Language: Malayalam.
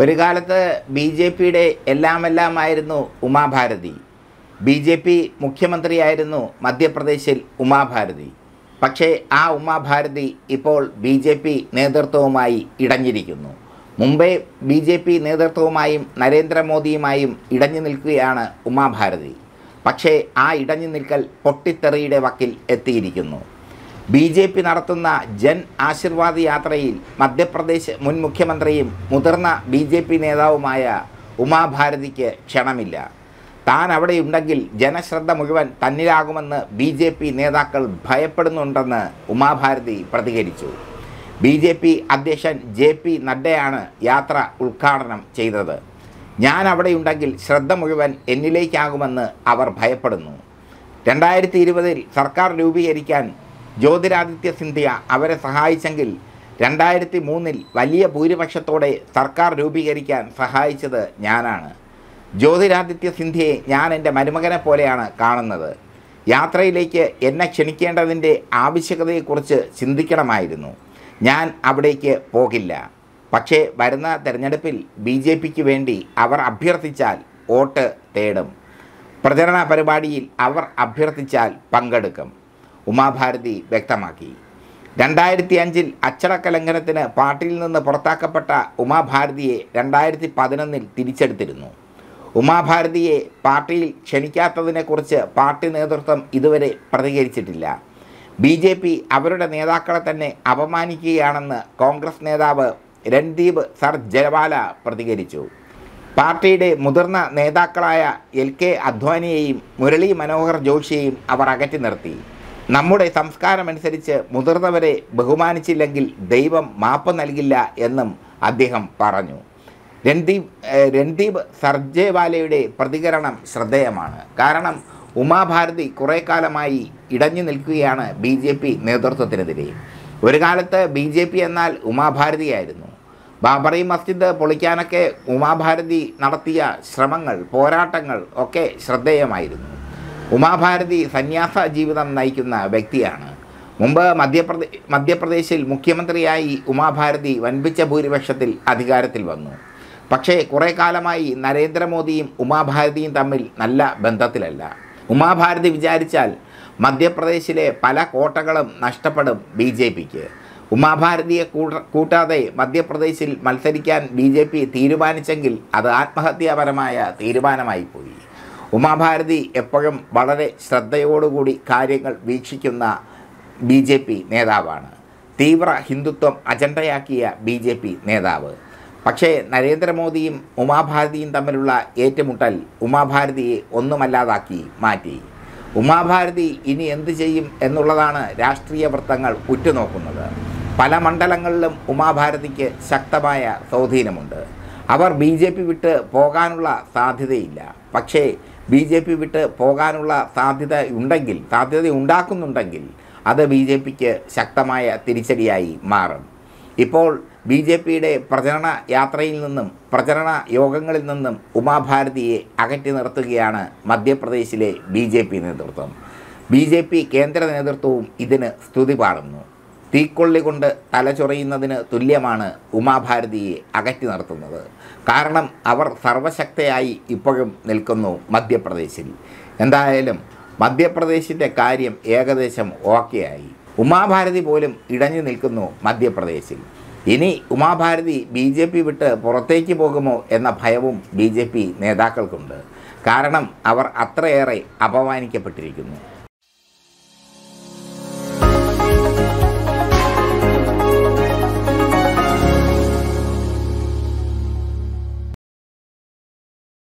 ഒരു കാലത്ത് ബി ജെ പിയുടെ എല്ലാമെല്ലാമായിരുന്നു ഉമാഭാരതി ബി ജെ പി മുഖ്യമന്ത്രിയായിരുന്നു മധ്യപ്രദേശിൽ ഉമാഭാരതി പക്ഷേ ആ ഉമാഭാരതി ഇപ്പോൾ ബി ജെ പി നേതൃത്വവുമായി ഇടഞ്ഞിരിക്കുന്നു മുംബൈ ബി ജെ പി നേതൃത്വവുമായും നരേന്ദ്രമോദിയുമായും ഇടഞ്ഞു നിൽക്കുകയാണ് ഉമാഭാരതി പക്ഷേ ആ ഇടഞ്ഞു നിൽക്കൽ പൊട്ടിത്തെറിയുടെ വക്കിൽ എത്തിയിരിക്കുന്നു ബി ജെ പി നടത്തുന്ന ജൻ ആശീർവാദ് യാത്രയിൽ മധ്യപ്രദേശ് മുൻ മുഖ്യമന്ത്രിയും മുതിർന്ന ബി ജെ പി നേതാവുമായ ഉമാഭാരതിക്ക് ക്ഷണമില്ല താൻ അവിടെയുണ്ടെങ്കിൽ ജനശ്രദ്ധ മുഴുവൻ തന്നിലാകുമെന്ന് ബി ജെ പി നേതാക്കൾ ഭയപ്പെടുന്നുണ്ടെന്ന് ഉമാഭാരതി പ്രതികരിച്ചു ബി ജെ പി അധ്യക്ഷൻ ജെ പി നഡ്ഡയാണ് യാത്ര ഉദ്ഘാടനം ചെയ്തത് ഞാൻ അവിടെയുണ്ടെങ്കിൽ ശ്രദ്ധ മുഴുവൻ എന്നിലേക്കാകുമെന്ന് അവർ ഭയപ്പെടുന്നു രണ്ടായിരത്തി ഇരുപതിൽ സർക്കാർ രൂപീകരിക്കാൻ ജ്യോതിരാദിത്യ സിന്ധ്യ അവരെ സഹായിച്ചെങ്കിൽ രണ്ടായിരത്തി മൂന്നിൽ വലിയ ഭൂരിപക്ഷത്തോടെ സർക്കാർ രൂപീകരിക്കാൻ സഹായിച്ചത് ഞാനാണ് ജ്യോതിരാദിത്യ സിന്ധ്യയെ ഞാൻ എൻ്റെ മരുമകനെ പോലെയാണ് കാണുന്നത് യാത്രയിലേക്ക് എന്നെ ക്ഷണിക്കേണ്ടതിൻ്റെ ആവശ്യകതയെക്കുറിച്ച് ചിന്തിക്കണമായിരുന്നു ഞാൻ അവിടേക്ക് പോകില്ല പക്ഷേ വരുന്ന തെരഞ്ഞെടുപ്പിൽ ബി ജെ പിക്ക് വേണ്ടി അവർ അഭ്യർത്ഥിച്ചാൽ വോട്ട് തേടും പ്രചരണ പരിപാടിയിൽ അവർ അഭ്യർത്ഥിച്ചാൽ പങ്കെടുക്കും ഉമാഭാരതി വ്യക്തമാക്കി രണ്ടായിരത്തി അഞ്ചിൽ അച്ചടക്ക ലംഘനത്തിന് പാർട്ടിയിൽ നിന്ന് പുറത്താക്കപ്പെട്ട ഉമാഭാരതിയെ രണ്ടായിരത്തി പതിനൊന്നിൽ തിരിച്ചെടുത്തിരുന്നു ഉമാഭാരതിയെ പാർട്ടിയിൽ ക്ഷണിക്കാത്തതിനെക്കുറിച്ച് പാർട്ടി നേതൃത്വം ഇതുവരെ പ്രതികരിച്ചിട്ടില്ല ബി ജെ പി അവരുടെ നേതാക്കളെ തന്നെ അപമാനിക്കുകയാണെന്ന് കോൺഗ്രസ് നേതാവ് രൺദീപ് സർ ജലവാല പ്രതികരിച്ചു പാർട്ടിയുടെ മുതിർന്ന നേതാക്കളായ എൽ കെ അദ്വാനിയെയും മുരളി മനോഹർ ജോഷിയെയും അവർ അകറ്റി നിർത്തി നമ്മുടെ സംസ്കാരമനുസരിച്ച് മുതിർന്നവരെ ബഹുമാനിച്ചില്ലെങ്കിൽ ദൈവം മാപ്പ് നൽകില്ല എന്നും അദ്ദേഹം പറഞ്ഞു രൺദീപ് രൺദീപ് സർജേവാലയുടെ പ്രതികരണം ശ്രദ്ധേയമാണ് കാരണം ഉമാഭാരതി കുറേ കാലമായി ഇടഞ്ഞു നിൽക്കുകയാണ് ബി ജെ പി നേതൃത്വത്തിനെതിരെ ഒരു കാലത്ത് ബി ജെ പി എന്നാൽ ഉമാഭാരതിയായിരുന്നു ബാബറി മസ്ജിദ് പൊളിക്കാനൊക്കെ ഉമാഭാരതി നടത്തിയ ശ്രമങ്ങൾ പോരാട്ടങ്ങൾ ഒക്കെ ശ്രദ്ധേയമായിരുന്നു ഉമാഭാരതി സന്യാസ ജീവിതം നയിക്കുന്ന വ്യക്തിയാണ് മുമ്പ് മധ്യപ്രദേ മധ്യപ്രദേശിൽ മുഖ്യമന്ത്രിയായി ഉമാഭാരതി വൻപിച്ച ഭൂരിപക്ഷത്തിൽ അധികാരത്തിൽ വന്നു പക്ഷേ കുറേ കാലമായി നരേന്ദ്രമോദിയും ഉമാഭാരതിയും തമ്മിൽ നല്ല ബന്ധത്തിലല്ല ഉമാഭാരതി വിചാരിച്ചാൽ മധ്യപ്രദേശിലെ പല കോട്ടകളും നഷ്ടപ്പെടും ബി ജെ പിക്ക് ഉമാഭാരതിയെ കൂട്ടാതെ മധ്യപ്രദേശിൽ മത്സരിക്കാൻ ബി ജെ പി തീരുമാനിച്ചെങ്കിൽ അത് ആത്മഹത്യാപരമായ തീരുമാനമായി പോയി ഉമാഭാരതി എപ്പോഴും വളരെ ശ്രദ്ധയോടുകൂടി കാര്യങ്ങൾ വീക്ഷിക്കുന്ന ബി ജെ പി നേതാവാണ് തീവ്ര ഹിന്ദുത്വം അജണ്ടയാക്കിയ ബി ജെ പി നേതാവ് പക്ഷേ നരേന്ദ്രമോദിയും ഉമാഭാരതിയും തമ്മിലുള്ള ഏറ്റുമുട്ടൽ ഉമാഭാരതിയെ ഒന്നുമല്ലാതാക്കി മാറ്റി ഉമാഭാരതി ഇനി എന്ത് ചെയ്യും എന്നുള്ളതാണ് രാഷ്ട്രീയ വൃത്തങ്ങൾ ഉറ്റുനോക്കുന്നത് പല മണ്ഡലങ്ങളിലും ഉമാഭാരതിക്ക് ശക്തമായ സ്വാധീനമുണ്ട് അവർ ബി ജെ പി വിട്ട് പോകാനുള്ള സാധ്യതയില്ല പക്ഷേ ബി ജെ പി വിട്ട് പോകാനുള്ള സാധ്യത ഉണ്ടെങ്കിൽ സാധ്യത ഉണ്ടാക്കുന്നുണ്ടെങ്കിൽ അത് ബി ജെ പിക്ക് ശക്തമായ തിരിച്ചടിയായി മാറും ഇപ്പോൾ ബി ജെ പിയുടെ പ്രചരണ യാത്രയിൽ നിന്നും പ്രചരണ യോഗങ്ങളിൽ നിന്നും ഉമാഭാരതിയെ അകറ്റി നിർത്തുകയാണ് മധ്യപ്രദേശിലെ ബി ജെ പി നേതൃത്വം ബി ജെ പി കേന്ദ്ര നേതൃത്വവും ഇതിന് സ്തുതി പാടുന്നു തീക്കൊള്ളി കൊണ്ട് തലചൊറിയുന്നതിന് തുല്യമാണ് ഉമാഭാരതിയെ അകറ്റി നിർത്തുന്നത് കാരണം അവർ സർവശക്തയായി ഇപ്പോഴും നിൽക്കുന്നു മധ്യപ്രദേശിൽ എന്തായാലും മധ്യപ്രദേശിൻ്റെ കാര്യം ഏകദേശം ഓക്കെയായി ഉമാഭാരതി പോലും ഇടഞ്ഞു നിൽക്കുന്നു മധ്യപ്രദേശിൽ ഇനി ഉമാഭാരതി ബി ജെ പി വിട്ട് പുറത്തേക്ക് പോകുമോ എന്ന ഭയവും ബി ജെ പി നേതാക്കൾക്കുണ്ട് കാരണം അവർ അത്രയേറെ അപമാനിക്കപ്പെട്ടിരിക്കുന്നു